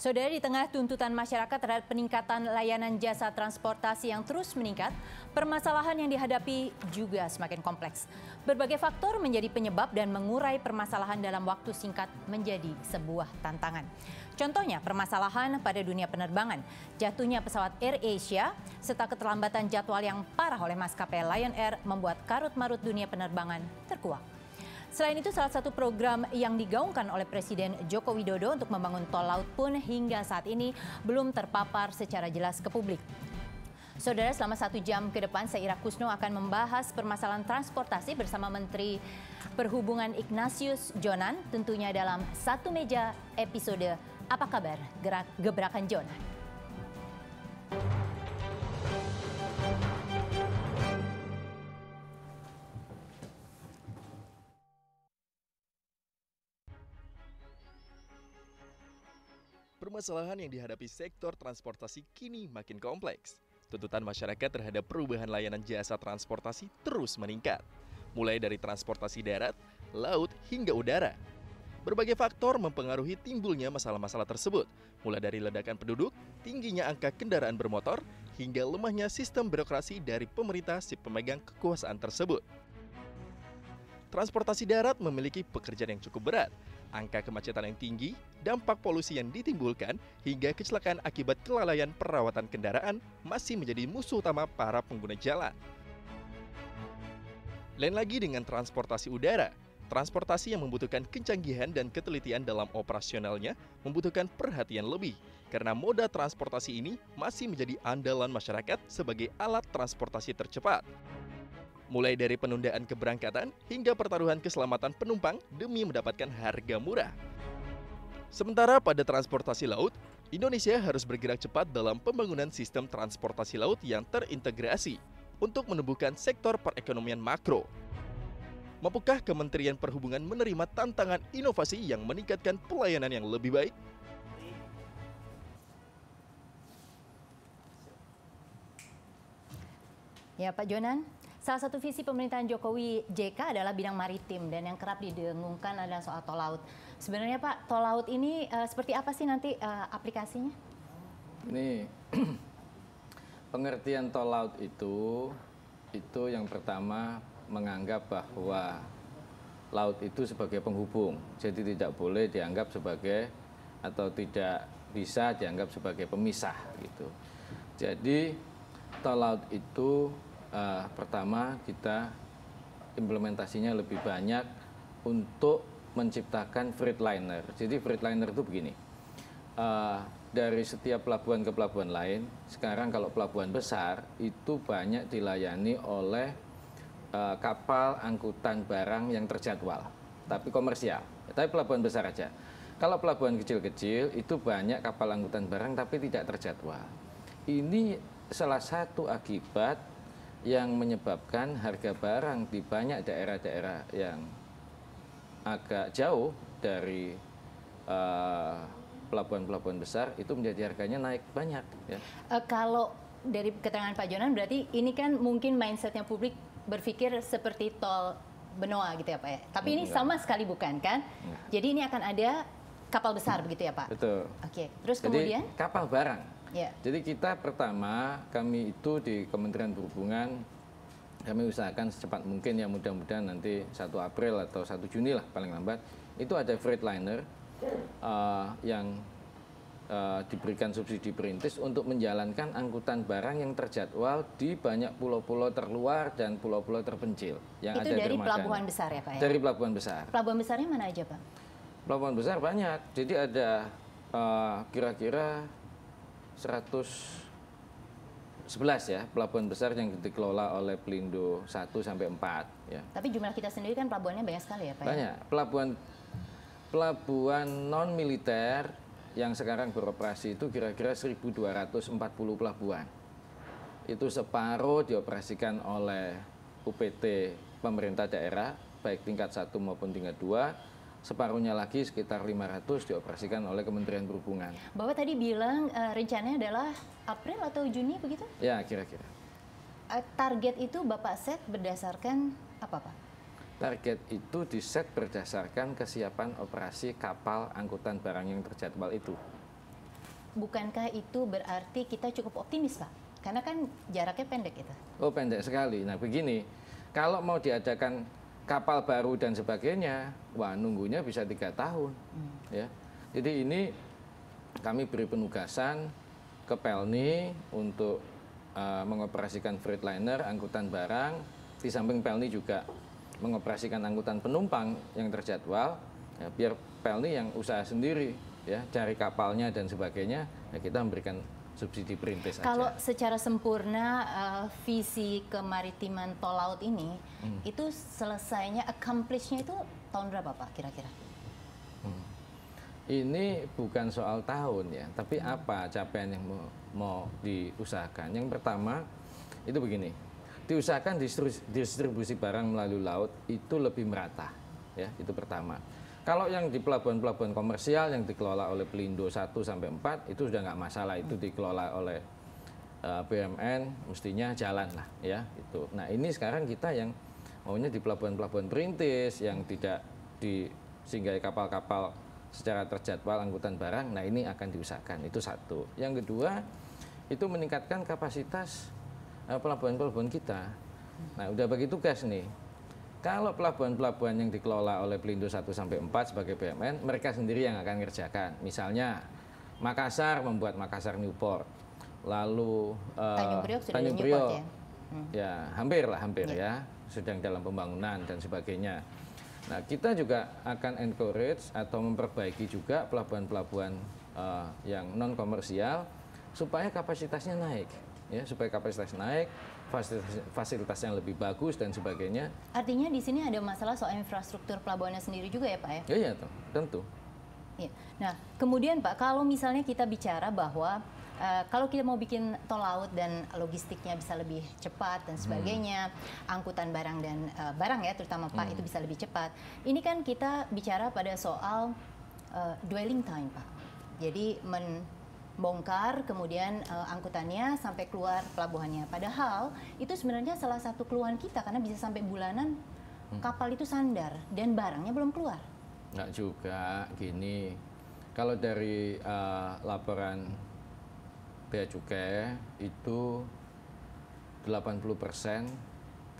Saudara, di tengah tuntutan masyarakat terhadap peningkatan layanan jasa transportasi yang terus meningkat, permasalahan yang dihadapi juga semakin kompleks. Berbagai faktor menjadi penyebab dan mengurai permasalahan dalam waktu singkat menjadi sebuah tantangan. Contohnya, permasalahan pada dunia penerbangan, jatuhnya pesawat Air Asia, serta keterlambatan jadwal yang parah oleh maskapai Lion Air membuat karut-marut dunia penerbangan terkuak. Selain itu, salah satu program yang digaungkan oleh Presiden Joko Widodo untuk membangun tol laut pun hingga saat ini belum terpapar secara jelas ke publik. Saudara, selama satu jam ke depan, Seira Kusno akan membahas permasalahan transportasi bersama Menteri Perhubungan Ignatius Jonan, tentunya dalam satu meja episode Apa Kabar Gerak Gebrakan Jonan. permasalahan yang dihadapi sektor transportasi kini makin kompleks. Tuntutan masyarakat terhadap perubahan layanan jasa transportasi terus meningkat, mulai dari transportasi darat, laut, hingga udara. Berbagai faktor mempengaruhi timbulnya masalah-masalah tersebut, mulai dari ledakan penduduk, tingginya angka kendaraan bermotor, hingga lemahnya sistem birokrasi dari pemerintah si pemegang kekuasaan tersebut transportasi darat memiliki pekerjaan yang cukup berat. Angka kemacetan yang tinggi, dampak polusi yang ditimbulkan, hingga kecelakaan akibat kelalaian perawatan kendaraan masih menjadi musuh utama para pengguna jalan. Lain lagi dengan transportasi udara. Transportasi yang membutuhkan kecanggihan dan ketelitian dalam operasionalnya membutuhkan perhatian lebih, karena moda transportasi ini masih menjadi andalan masyarakat sebagai alat transportasi tercepat mulai dari penundaan keberangkatan hingga pertaruhan keselamatan penumpang demi mendapatkan harga murah. Sementara pada transportasi laut, Indonesia harus bergerak cepat dalam pembangunan sistem transportasi laut yang terintegrasi untuk menumbuhkan sektor perekonomian makro. Mampukah Kementerian Perhubungan menerima tantangan inovasi yang meningkatkan pelayanan yang lebih baik? Ya Pak Jonan, Salah satu visi pemerintahan Jokowi JK adalah bidang maritim dan yang kerap didengungkan adalah soal tol laut. Sebenarnya Pak, tol laut ini uh, seperti apa sih nanti uh, aplikasinya? Ini pengertian tol laut itu itu yang pertama menganggap bahwa laut itu sebagai penghubung. Jadi tidak boleh dianggap sebagai atau tidak bisa dianggap sebagai pemisah gitu. Jadi tol laut itu uh, pertama kita implementasinya lebih banyak untuk menciptakan freightliner. Jadi freightliner itu begini, uh, dari setiap pelabuhan ke pelabuhan lain, sekarang kalau pelabuhan besar itu banyak dilayani oleh uh, kapal angkutan barang yang terjadwal, tapi komersial. Tapi pelabuhan besar aja. Kalau pelabuhan kecil-kecil itu banyak kapal angkutan barang tapi tidak terjadwal. Ini salah satu akibat yang menyebabkan harga barang di banyak daerah-daerah yang agak jauh dari eh, pelabuhan-pelabuhan besar itu menjadi harganya naik banyak. Ya. Uh, kalau dari keterangan Pak Jonan berarti ini kan mungkin mindsetnya publik berpikir seperti tol Benoa gitu ya Pak ya. Tapi ini Enggak. sama sekali bukan kan? Enggak. Jadi ini akan ada kapal besar begitu ya Pak? Betul. Oke, terus Jadi, kemudian? kapal barang Ya. Jadi kita pertama kami itu di Kementerian Perhubungan kami usahakan secepat mungkin ya mudah-mudahan nanti 1 April atau 1 Juni lah paling lambat itu ada freightliner uh, yang uh, diberikan subsidi perintis untuk menjalankan angkutan barang yang terjadwal di banyak pulau-pulau terluar dan pulau-pulau terpencil yang itu ada dari dermadana. pelabuhan besar ya Pak ya? Dari pelabuhan besar. Pelabuhan besarnya mana aja Pak? Pelabuhan besar banyak. Jadi ada eh, kira-kira uh, kira -kira 111 ya pelabuhan besar yang dikelola oleh Pelindo 1 sampai 4 ya. Tapi jumlah kita sendiri kan pelabuhannya banyak sekali ya Pak. Ya? Banyak. Ya? Pelabuhan pelabuhan non militer yang sekarang beroperasi itu kira-kira 1240 pelabuhan. Itu separuh dioperasikan oleh UPT pemerintah daerah baik tingkat 1 maupun tingkat 2 separuhnya lagi sekitar 500 dioperasikan oleh Kementerian Perhubungan. Bapak tadi bilang uh, rencananya adalah April atau Juni begitu? Ya, kira-kira. Uh, target itu Bapak set berdasarkan apa, Pak? Target itu diset berdasarkan kesiapan operasi kapal angkutan barang yang terjadwal itu. Bukankah itu berarti kita cukup optimis, Pak? Karena kan jaraknya pendek itu. Oh, pendek sekali. Nah, begini, kalau mau diadakan kapal baru dan sebagainya, wah nunggunya bisa tiga tahun. Hmm. Ya. Jadi ini kami beri penugasan ke Pelni untuk uh, mengoperasikan freightliner, angkutan barang, di samping Pelni juga mengoperasikan angkutan penumpang yang terjadwal, ya, biar Pelni yang usaha sendiri, ya cari kapalnya dan sebagainya, ya kita memberikan subsidi perintis Kalau aja. secara sempurna uh, visi kemaritiman tol laut ini hmm. itu selesainya accomplishnya itu tahun berapa Pak kira-kira? Hmm. Ini bukan soal tahun ya, tapi hmm. apa capaian yang mau, mau diusahakan? Yang pertama itu begini, diusahakan distribusi, distribusi barang melalui laut itu lebih merata, ya itu pertama. Kalau yang di pelabuhan-pelabuhan komersial yang dikelola oleh Pelindo 1 sampai 4 itu sudah nggak masalah, itu dikelola oleh uh, eh, BUMN mestinya jalan lah ya itu. Nah, ini sekarang kita yang maunya di pelabuhan-pelabuhan perintis yang tidak disinggahi kapal-kapal secara terjadwal angkutan barang. Nah, ini akan diusahakan. Itu satu. Yang kedua, itu meningkatkan kapasitas eh, pelabuhan-pelabuhan kita. Nah, udah bagi tugas nih kalau pelabuhan-pelabuhan yang dikelola oleh Pelindo 1 sampai 4 sebagai BUMN, mereka sendiri yang akan mengerjakan. Misalnya Makassar membuat Makassar Newport. Lalu eh, Tanjung Priok, sudah Tanjung Priok ya? Hmm. ya hampir lah hampir ya. ya sedang dalam pembangunan dan sebagainya. Nah kita juga akan encourage atau memperbaiki juga pelabuhan-pelabuhan uh, yang non komersial supaya kapasitasnya naik ya supaya kapasitas naik, fasilitas, fasilitas yang lebih bagus dan sebagainya. Artinya di sini ada masalah soal infrastruktur pelabuhannya sendiri juga ya Pak ya? Iya, ya, tentu. Ya. Nah, kemudian Pak, kalau misalnya kita bicara bahwa Uh, kalau kita mau bikin tol laut dan logistiknya bisa lebih cepat dan hmm. sebagainya, hmm. angkutan barang dan uh, barang ya terutama Pak hmm. itu bisa lebih cepat. Ini kan kita bicara pada soal uh, dwelling time Pak. Jadi men bongkar kemudian uh, angkutannya sampai keluar pelabuhannya. Padahal itu sebenarnya salah satu keluhan kita karena bisa sampai bulanan hmm. kapal itu sandar dan barangnya belum keluar. Enggak juga gini. Kalau dari uh, laporan bea cukai itu 80%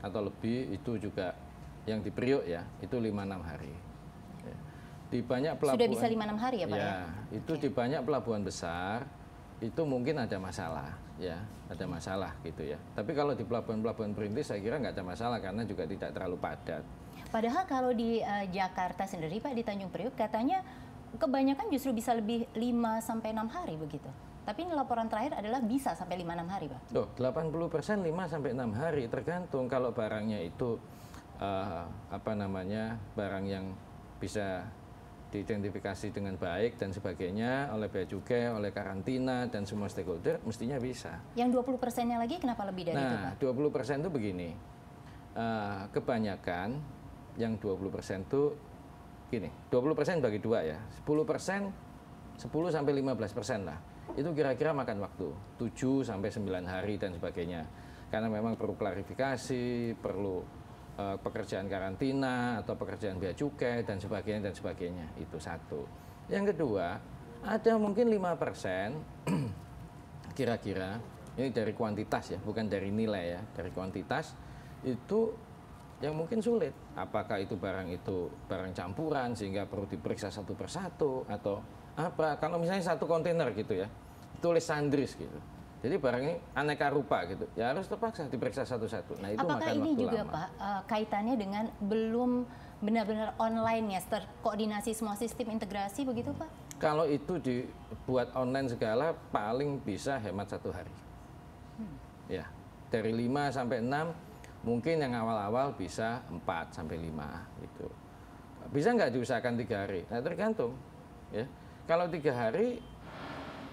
atau lebih itu juga yang di periuk ya, itu 56 hari. Hmm. Di banyak pelabuhan Sudah bisa 56 hari ya, Pak ya? ya? Itu okay. di banyak pelabuhan besar itu mungkin ada masalah ya ada masalah gitu ya tapi kalau di pelabuhan-pelabuhan perintis saya kira nggak ada masalah karena juga tidak terlalu padat padahal kalau di uh, Jakarta sendiri Pak di Tanjung Priuk katanya kebanyakan justru bisa lebih 5 sampai 6 hari begitu tapi ini laporan terakhir adalah bisa sampai 5 6 hari Pak Tuh, 80% 5 sampai 6 hari tergantung kalau barangnya itu uh, apa namanya barang yang bisa diidentifikasi dengan baik dan sebagainya oleh bea cukai, oleh karantina dan semua stakeholder mestinya bisa. Yang 20 persennya lagi kenapa lebih dari nah, itu? Nah, 20 persen itu begini. Uh, kebanyakan yang 20 persen itu gini, 20 persen bagi dua ya. 10 persen, 10 sampai 15 persen lah. Itu kira-kira makan waktu, 7 sampai 9 hari dan sebagainya. Karena memang perlu klarifikasi, perlu Eh, pekerjaan karantina atau pekerjaan bea cukai dan sebagainya dan sebagainya itu satu yang kedua ada mungkin lima persen kira-kira ini dari kuantitas ya bukan dari nilai ya dari kuantitas itu yang mungkin sulit apakah itu barang itu barang campuran sehingga perlu diperiksa satu persatu atau apa kalau misalnya satu kontainer gitu ya tulis sandris gitu jadi barang ini aneka rupa gitu, ya harus terpaksa diperiksa satu-satu. Nah itu Apakah ini juga lama. Pak uh, kaitannya dengan belum benar-benar online ya, terkoordinasi semua sistem integrasi begitu Pak? Kalau itu dibuat online segala, paling bisa hemat satu hari. Hmm. Ya, dari 5 sampai 6, mungkin yang awal-awal bisa 4 sampai 5 gitu. Bisa nggak diusahakan tiga hari? Nah tergantung. Ya, kalau tiga hari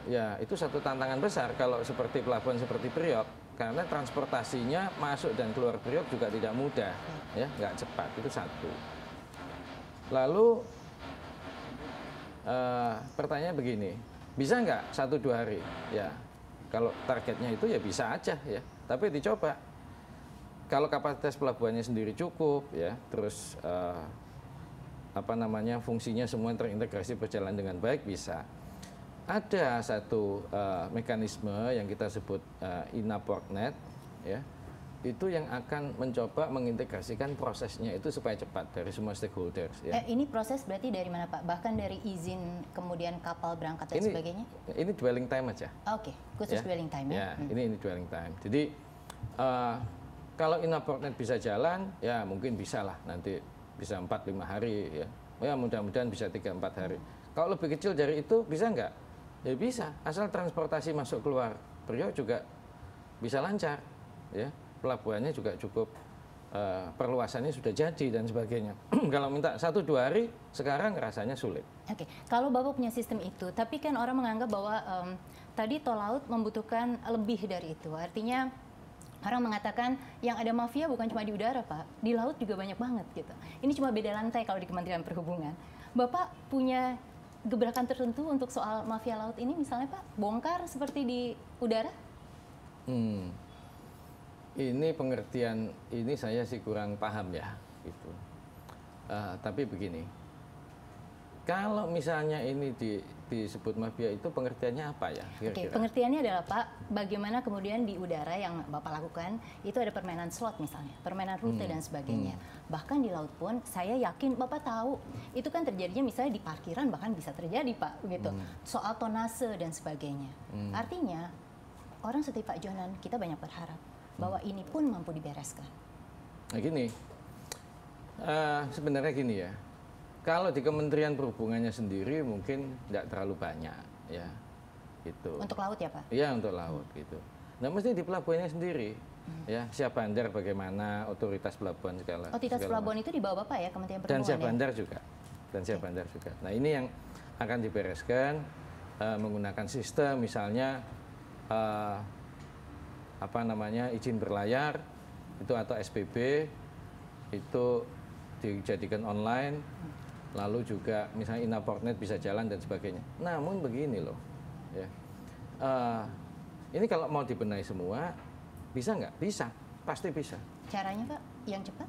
Ya, itu satu tantangan besar kalau seperti pelabuhan seperti Priok, karena transportasinya masuk dan keluar Priok juga tidak mudah, ya, nggak cepat. Itu satu. Lalu uh, pertanyaan begini, bisa nggak satu dua hari? Ya, kalau targetnya itu ya bisa aja ya, tapi dicoba. Kalau kapasitas pelabuhannya sendiri cukup ya, terus uh, apa namanya fungsinya semua terintegrasi berjalan dengan baik bisa ada satu uh, mekanisme yang kita sebut uh, eh, inaportnet ya itu yang akan mencoba mengintegrasikan prosesnya itu supaya cepat dari semua stakeholders. Ya. Eh, ini proses berarti dari mana Pak? Bahkan dari izin kemudian kapal berangkat dan ini, sebagainya? Ini dwelling time aja. Oke, okay. khusus ya. dwelling time ya. ya hmm. Ini ini dwelling time. Jadi uh, kalau inaportnet bisa jalan, ya mungkin bisa lah nanti bisa 4-5 hari ya. Ya mudah-mudahan bisa 3-4 hari. Hmm. Kalau lebih kecil dari itu bisa nggak? ya bisa asal transportasi masuk keluar Priok juga bisa lancar ya pelabuhannya juga cukup uh, perluasannya sudah jadi dan sebagainya kalau minta satu dua hari sekarang rasanya sulit oke okay. kalau bapak punya sistem itu tapi kan orang menganggap bahwa um, tadi tol laut membutuhkan lebih dari itu artinya Orang mengatakan yang ada mafia bukan cuma di udara, Pak. Di laut juga banyak banget gitu. Ini cuma beda lantai kalau di Kementerian Perhubungan. Bapak punya gebrakan tertentu untuk soal mafia laut ini misalnya Pak bongkar seperti di udara? Hmm. Ini pengertian ini saya sih kurang paham ya gitu. Uh, tapi begini, kalau misalnya ini di, disebut mafia itu pengertiannya apa ya? Kira -kira? Oke, pengertiannya adalah Pak, bagaimana kemudian di udara yang Bapak lakukan itu ada permainan slot misalnya, permainan rute hmm. dan sebagainya. Hmm. Bahkan di laut pun saya yakin Bapak tahu itu kan terjadinya misalnya di parkiran bahkan bisa terjadi Pak, gitu. Hmm. Soal tonase dan sebagainya. Hmm. Artinya orang seperti Pak Jonan kita banyak berharap hmm. bahwa ini pun mampu dibereskan. Nah gini, uh, sebenarnya gini ya kalau di Kementerian Perhubungannya sendiri mungkin tidak terlalu banyak ya. Gitu. Untuk laut ya, Pak? Iya, untuk laut hmm. gitu. Nah, mesti di pelabuhannya sendiri. Hmm. Ya, siap bandar bagaimana, otoritas pelabuhan segala. Otoritas segala pelabuhan itu di bawah Bapak ya, Kementerian Perhubungan. Dan siap ya? bandar juga. Dan siap okay. bandar juga. Nah, ini yang akan dibereskan uh, menggunakan sistem misalnya uh, apa namanya izin berlayar itu atau SPB itu dijadikan online hmm lalu juga misalnya Inaportnet bisa jalan dan sebagainya. Namun begini loh, ya. Uh, ini kalau mau dibenahi semua, bisa nggak? Bisa, pasti bisa. Caranya Pak, yang cepat?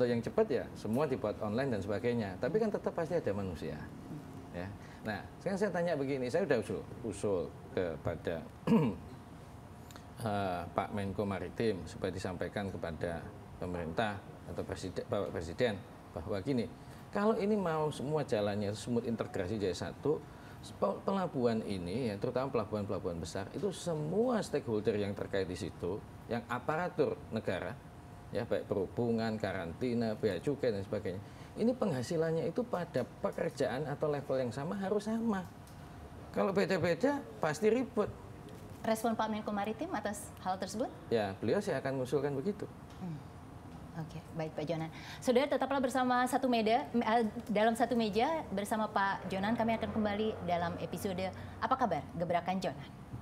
Loh yang cepat ya, semua dibuat online dan sebagainya. Tapi kan tetap pasti ada manusia. Hmm. Ya. Nah, sekarang saya tanya begini, saya sudah usul, usul kepada uh, Pak Menko Maritim supaya disampaikan kepada pemerintah atau presiden, Bapak Presiden bahwa gini, kalau ini mau semua jalannya smooth integrasi jadi satu, pelabuhan ini, ya, terutama pelabuhan-pelabuhan besar, itu semua stakeholder yang terkait di situ, yang aparatur negara, ya baik perhubungan, karantina, bea cukai dan sebagainya, ini penghasilannya itu pada pekerjaan atau level yang sama harus sama. Kalau beda-beda pasti ribut. Respon Pak Menko Maritim atas hal tersebut? Ya, beliau sih akan mengusulkan begitu. Hmm. Oke, okay, baik Pak Jonan. Saudara tetaplah bersama satu meja eh, dalam satu meja bersama Pak Jonan. Kami akan kembali dalam episode apa kabar gebrakan Jonan.